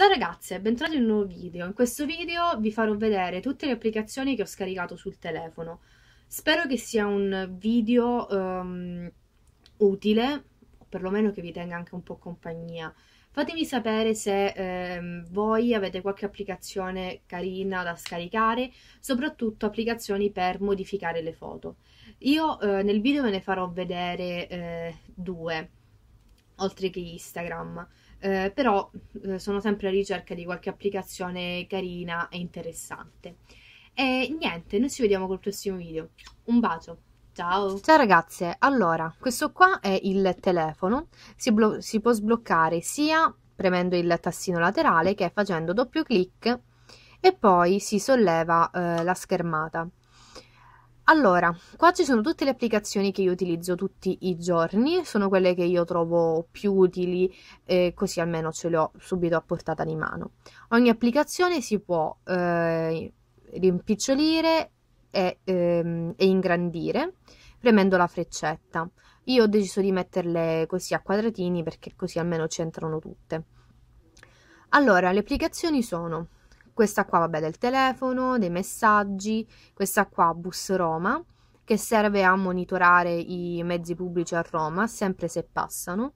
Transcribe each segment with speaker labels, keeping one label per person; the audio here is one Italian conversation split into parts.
Speaker 1: Ciao ragazze, bentornati in un nuovo video. In questo video vi farò vedere tutte le applicazioni che ho scaricato sul telefono. Spero che sia un video um, utile, o perlomeno che vi tenga anche un po' compagnia. Fatemi sapere se ehm, voi avete qualche applicazione carina da scaricare, soprattutto applicazioni per modificare le foto. Io eh, nel video ve ne farò vedere eh, due, oltre che Instagram eh, però eh, sono sempre a ricerca di qualche applicazione carina e interessante. E niente, noi ci vediamo col prossimo video. Un bacio! Ciao. Ciao ragazze, allora questo qua è il telefono, si, si, può sbloccare sia premendo il tassino laterale che facendo doppio clic e poi si solleva eh, la schermata. Allora, qua ci sono tutte le applicazioni che io utilizzo tutti i giorni, sono quelle che io trovo più utili eh, così almeno ce le ho subito a portata di mano. Ogni applicazione si può eh, rimpicciolire e, ehm, e ingrandire premendo la freccetta. Io ho deciso di metterle così a quadratini perché così almeno c'entrano tutte. Allora, le applicazioni sono questa qua vabbè del telefono, dei messaggi, questa qua Bus Roma che serve a monitorare i mezzi pubblici a Roma, sempre se passano,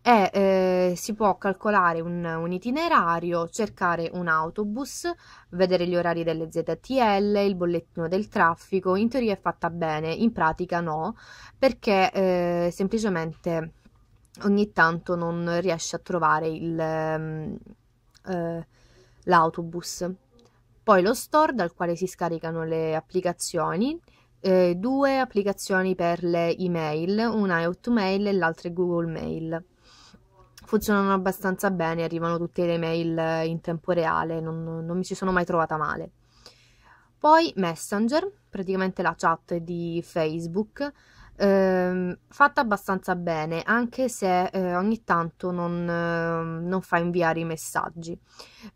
Speaker 1: e eh, si può calcolare un, un, itinerario, cercare un autobus, vedere gli orari delle ZTL, il bollettino del traffico, in teoria è fatta bene, in pratica no, perché eh, semplicemente ogni tanto non riesce a trovare il... Ehm, eh, l'autobus, poi lo store dal quale si scaricano le applicazioni, eh, due applicazioni per le email, una è Hotmail e l'altra è Google Mail. Funzionano abbastanza bene, arrivano tutte le mail eh, in tempo reale, non, non mi ci sono mai trovata male. Poi Messenger, praticamente la chat di Facebook, eh, fatta abbastanza bene, anche se eh, ogni tanto non, eh, non, fa inviare i messaggi,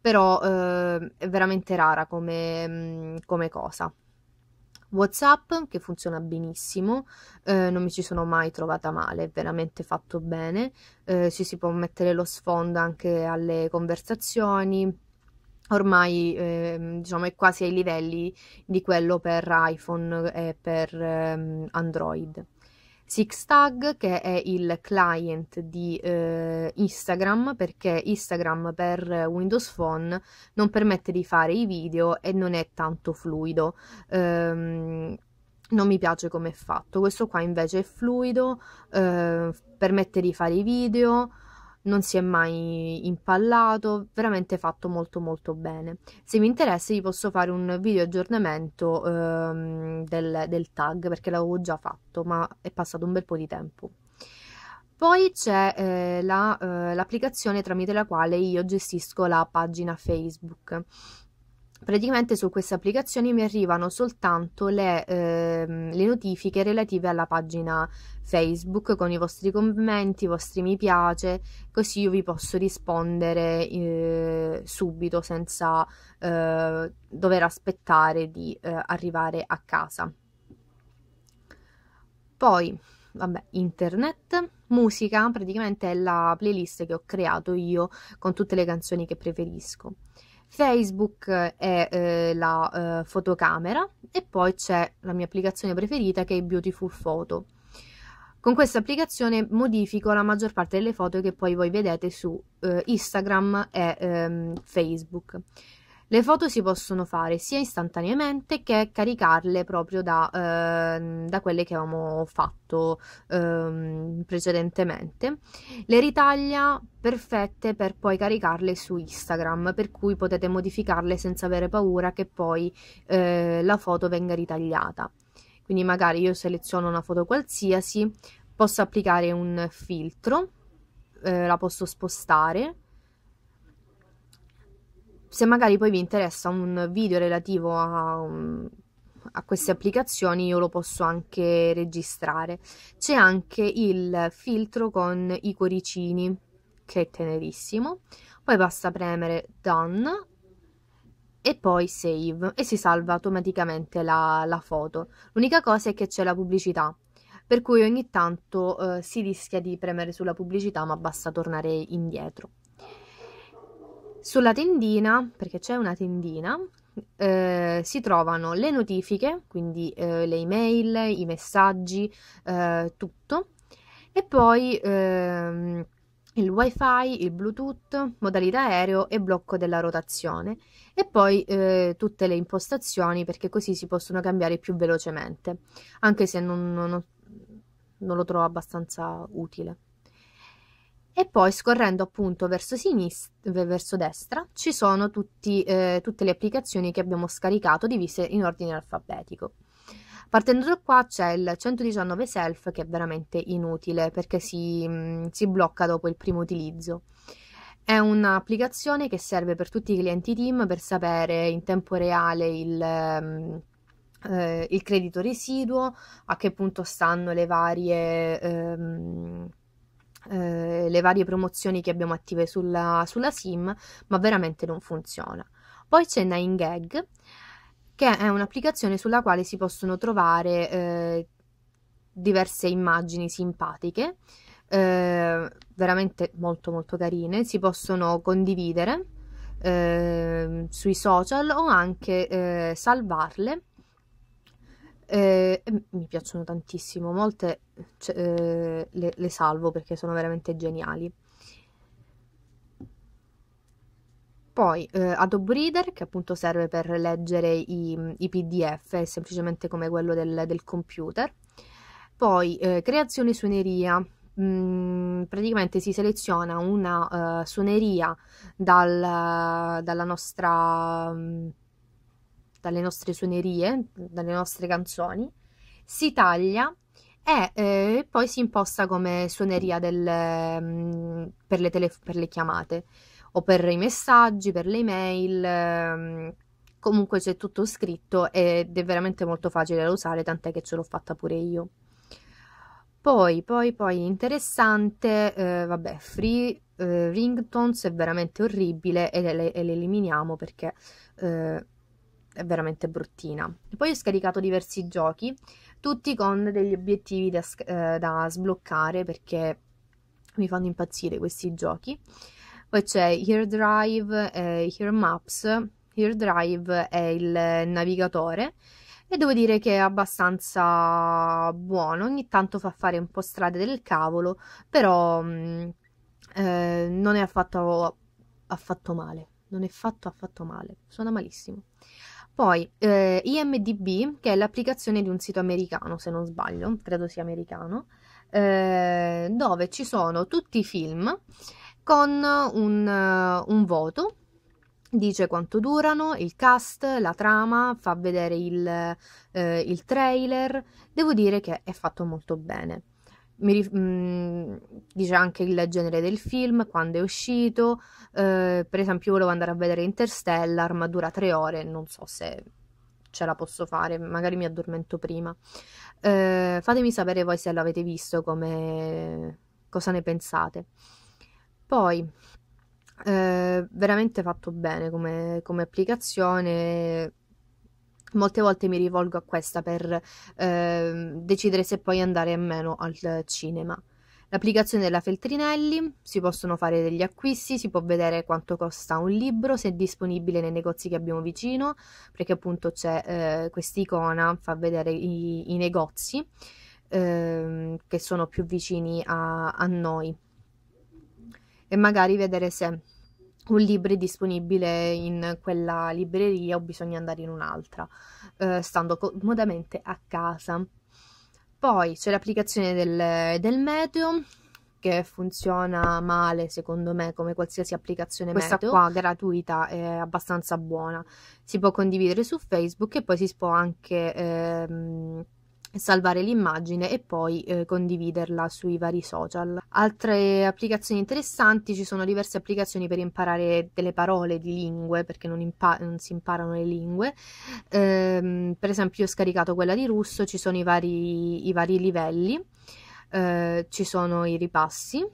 Speaker 1: però ehm, è veramente rara come, mm, come, cosa. WhatsApp che funziona benissimo, eh, non mi ci sono mai trovata male, è veramente fatto bene, eh, ci si può mettere lo sfondo anche alle conversazioni, ormai eh, diciamo è quasi ai livelli di quello per iPhone e per eh, Android. Sixtag che è il client di eh, Instagram perché Instagram per Windows Phone non permette di fare i video e non è tanto fluido. Ehm, non mi piace come è fatto. Questo qua invece è fluido, eh, permette di fare i video, non si è mai impallato, veramente fatto molto molto bene. Se vi interessa vi posso fare un video aggiornamento ehm, del, del tag perché l'avevo già fatto ma è passato un bel po' di tempo. Poi c'è eh, la, eh, l'applicazione tramite la quale io gestisco la pagina Facebook praticamente su queste applicazioni mi arrivano soltanto le, ehm, le, notifiche relative alla pagina Facebook con i vostri commenti, i vostri mi piace, così io vi posso rispondere eh, subito senza eh, dover aspettare di eh, arrivare a casa. Poi, vabbè, internet, musica, praticamente è la playlist che ho creato io con tutte le canzoni che preferisco. Facebook è eh, la eh, fotocamera e poi c'è la mia applicazione preferita che è Beautiful Photo. Con questa applicazione modifico la maggior parte delle foto che poi voi vedete su eh, Instagram e ehm, Facebook. Le foto si possono fare sia istantaneamente che caricarle proprio da, eh, da quelle che avevamo fatto eh, precedentemente. Le ritaglia perfette per poi caricarle su Instagram, per cui potete modificarle senza avere paura che poi eh, la foto venga ritagliata. Quindi magari io seleziono una foto qualsiasi, posso applicare un filtro, eh, la posso spostare se magari poi vi interessa un video relativo a, a queste applicazioni, io lo posso anche registrare. C'è anche il filtro con i cuoricini, che è tenerissimo. Poi basta premere Done e poi save e si salva automaticamente la, la foto. L'unica cosa è che c'è la pubblicità, per cui ogni tanto eh, si rischia di premere sulla pubblicità, ma basta tornare indietro. Sulla tendina, perché c'è una tendina, eh, si trovano le notifiche, quindi eh, le email, i messaggi, eh, tutto, e poi ehm, il wifi, il bluetooth, modalità aereo e blocco della rotazione e poi eh, tutte le impostazioni perché così si possono cambiare più velocemente anche se non, non, non lo trovo abbastanza utile e poi scorrendo appunto verso sinistra, verso destra, ci sono tutti, eh, tutte le applicazioni che abbiamo scaricato divise in ordine alfabetico. Partendo da qua c'è il 119 self che è veramente inutile perché si, mm, si blocca dopo il primo utilizzo. È un'applicazione che serve per tutti i clienti team per sapere in tempo reale il, ehm, eh, il credito residuo, a che punto stanno le varie... Ehm, eh, le varie promozioni che abbiamo attive sulla, sulla SIM, ma veramente non funziona. Poi c'è 9gag, che è un'applicazione sulla quale si possono trovare eh, diverse immagini simpatiche, eh, veramente molto molto carine, si possono condividere eh, sui social o anche eh, salvarle eh, mi piacciono tantissimo, molte cioè, eh, le, le salvo perché sono veramente geniali. Poi eh, Adobe Reader che appunto serve per leggere i, i PDF, è semplicemente come quello del, del computer. Poi eh, creazione suoneria, mm, praticamente si seleziona una uh, suoneria dal, dalla nostra... Um, dalle nostre suonerie, dalle nostre canzoni, si taglia e eh, poi si imposta come suoneria del, mm, per, le tele, per, le chiamate o per i messaggi, per le email. Mm, comunque c'è tutto scritto ed è veramente molto facile da usare, tant'è che ce l'ho fatta pure io. Poi, poi, poi, interessante, eh, vabbè, free eh, ringtones è veramente orribile e le, eliminiamo perché eh, è veramente bruttina. Poi ho scaricato diversi giochi, tutti con degli obiettivi da, eh, da sbloccare perché mi fanno impazzire questi giochi. Poi c'è Here Drive, eh, Here Maps, Here Drive è il navigatore e devo dire che è abbastanza buono, ogni tanto fa fare un po' strade del cavolo, però mm, eh, non è affatto, affatto male, non è fatto affatto male, suona malissimo. Poi eh, IMDB, che è l'applicazione di un sito americano, se non sbaglio, credo sia americano, eh, dove ci sono tutti i film con un, eh, un voto dice quanto durano, il cast, la trama, fa vedere il, eh, il, trailer. Devo dire che è fatto molto bene mi, mh, mm, dice anche il genere del film, quando è uscito, eh, per esempio io volevo andare a vedere Interstellar, ma dura tre ore, non so se ce la posso fare, magari mi addormento prima. Eh, fatemi sapere voi se l'avete visto, come... cosa ne pensate. Poi, eh, veramente fatto bene come, come applicazione, Molte volte mi rivolgo a questa per eh, decidere se poi andare o meno al cinema. L'applicazione della Feltrinelli, si possono fare degli acquisti, si può vedere quanto costa un libro, se è disponibile nei negozi che abbiamo vicino, perché appunto c'è eh, icona, fa vedere i, i negozi eh, che sono più vicini a, a noi e magari vedere se un libro è disponibile in quella libreria o bisogna andare in un'altra, eh, stando comodamente a casa. Poi c'è l'applicazione del, del meteo che funziona male secondo me come qualsiasi applicazione Questa meteo. qua gratuita è abbastanza buona. Si può condividere su Facebook e poi si può anche... Ehm, salvare l'immagine e poi eh, condividerla sui vari social. Altre applicazioni interessanti, ci sono diverse applicazioni per imparare delle parole di lingue, perché non, impa- non si imparano le lingue. Ehm, per esempio, io ho scaricato quella di russo, ci sono i vari, i vari livelli, eh, ci sono i ripassi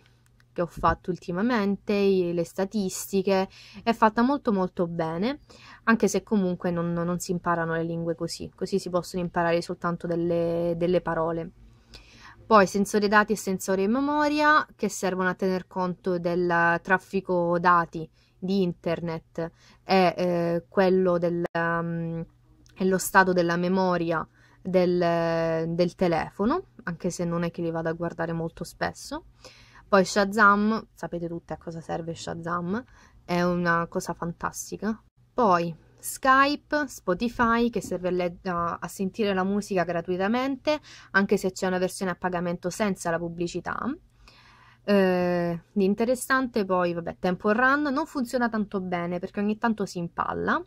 Speaker 1: che ho fatto ultimamente, le statistiche, è fatta molto molto bene, anche se comunque non, non si imparano le lingue così, così si possono imparare soltanto delle, delle parole. Poi sensori dati e sensori in memoria che servono a tener conto del traffico dati di internet e eh, quello del, um, lo stato della memoria del, del, telefono, anche se non è che li vado a guardare molto spesso. Poi Shazam, sapete tutti a cosa serve Shazam, è una cosa fantastica. Poi Skype, Spotify che serve a, a sentire la musica gratuitamente, anche se c'è una versione a pagamento senza la pubblicità. Eh, interessante poi, vabbè, Tempo Run non funziona tanto bene perché ogni tanto si impalla.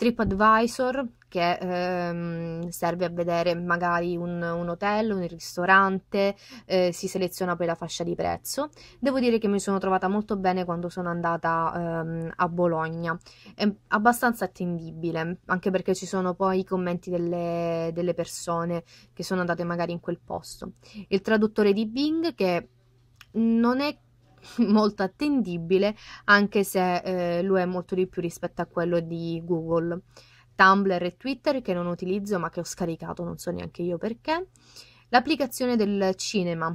Speaker 1: TripAdvisor che ehm, serve a vedere magari un, un hotel, un ristorante, eh, si seleziona poi la fascia di prezzo. Devo dire che mi sono trovata molto bene quando sono andata ehm, a Bologna, è abbastanza attendibile, anche perché ci sono poi i commenti delle, delle persone che sono andate magari in quel posto. Il traduttore di Bing che non è molto attendibile, anche se eh, lo è molto di più rispetto a quello di Google. Tumblr e Twitter che non utilizzo ma che ho scaricato, non so neanche io perché. L'applicazione del cinema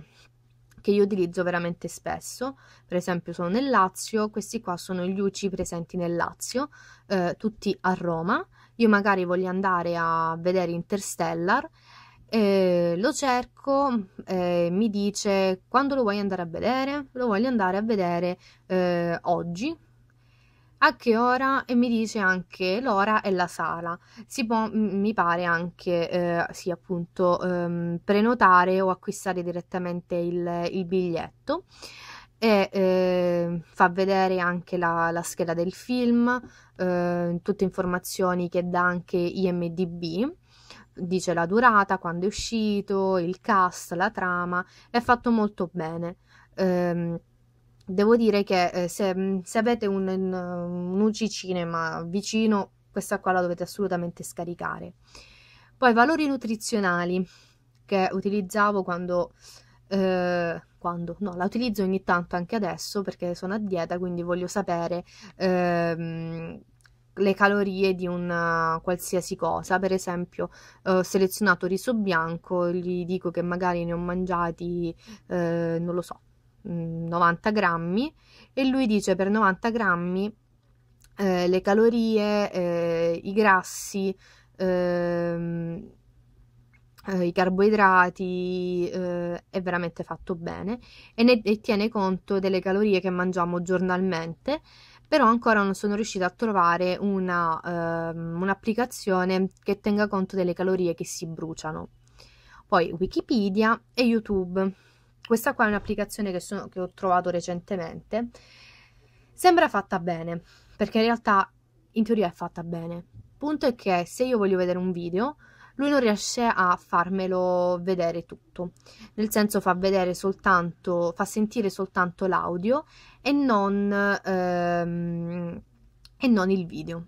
Speaker 1: che io utilizzo veramente spesso, per esempio sono nel Lazio, questi qua sono gli UCI presenti nel Lazio, eh, tutti a Roma. Io magari voglio andare a vedere Interstellar eh, lo cerco, eh, mi dice quando lo vuoi andare a vedere, lo voglio andare a vedere eh, oggi, a che ora e mi dice anche l'ora e la sala. Si può, mi pare anche, eh, sì appunto, ehm, prenotare o acquistare direttamente il, il biglietto e eh, fa vedere anche la, la scheda del film, eh, tutte informazioni che dà anche IMDB dice la durata, quando è uscito, il cast, la trama, è fatto molto bene. Ehm, devo dire che eh, se, se, avete un, un, UC Cinema vicino, questa qua la dovete assolutamente scaricare. Poi valori nutrizionali che utilizzavo quando, eh, quando no, la utilizzo ogni tanto anche adesso perché sono a dieta, quindi voglio sapere eh, le calorie di una eh, qualsiasi cosa, per esempio eh, ho eh, selezionato riso bianco, gli dico che magari ne ho mangiati, eh, non lo so, 90 mm, grammi e lui dice per 90 grammi eh, le calorie, eh, i grassi, ehm, i carboidrati eh, è veramente fatto bene e, ne, e tiene conto delle calorie che mangiamo giornalmente però ancora non sono riuscita a trovare una, eh, un'applicazione che tenga conto delle calorie che si bruciano. Poi Wikipedia e YouTube. Questa qua è un'applicazione che, sono, che ho trovato recentemente. Sembra fatta bene, perché in realtà in teoria è fatta bene. Il punto è che se io voglio vedere un video, lui non riesce a farmelo vedere tutto, nel senso fa vedere soltanto, fa sentire soltanto l'audio e non, ehm, e non il video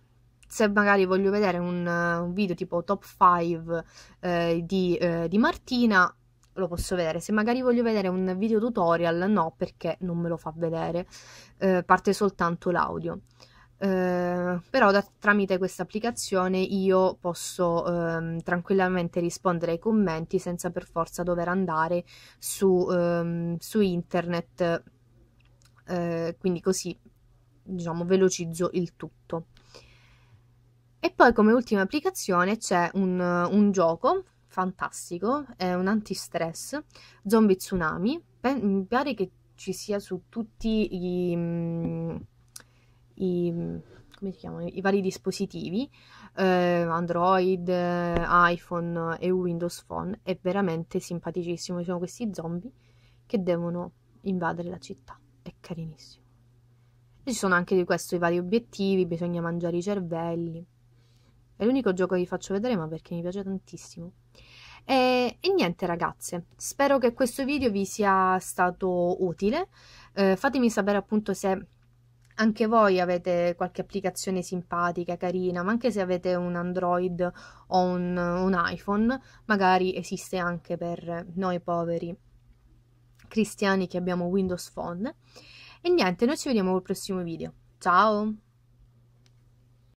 Speaker 1: se magari voglio vedere un, un video tipo top 5 eh, di, eh, di, Martina lo posso vedere, se magari voglio vedere un video tutorial no perché non me lo fa vedere, eh, parte soltanto l'audio. Ehm, però da, tramite questa applicazione io posso ehm, tranquillamente rispondere ai commenti senza per forza dover andare su, ehm, su internet, eh, quindi così diciamo velocizzo il tutto. E poi come ultima applicazione c'è un, un gioco fantastico, è un antistress, Zombie Tsunami, mi pare che ci sia su tutti i i, chiamano, i vari dispositivi, eh, Android, eh, iPhone e Windows Phone, è veramente simpaticissimo. Ci sono questi zombie che devono invadere la città, è carinissimo. E ci sono anche di questo i vari obiettivi, bisogna mangiare i cervelli. È l'unico gioco che vi faccio vedere, ma perché mi piace tantissimo. E, e, niente ragazze, spero che questo video vi sia stato utile. Eh, fatemi sapere appunto se anche voi avete qualche applicazione simpatica, carina, ma anche se avete un Android o un, un iPhone, magari esiste anche per noi poveri cristiani che abbiamo Windows Phone. E niente, noi ci vediamo col prossimo video. Ciao!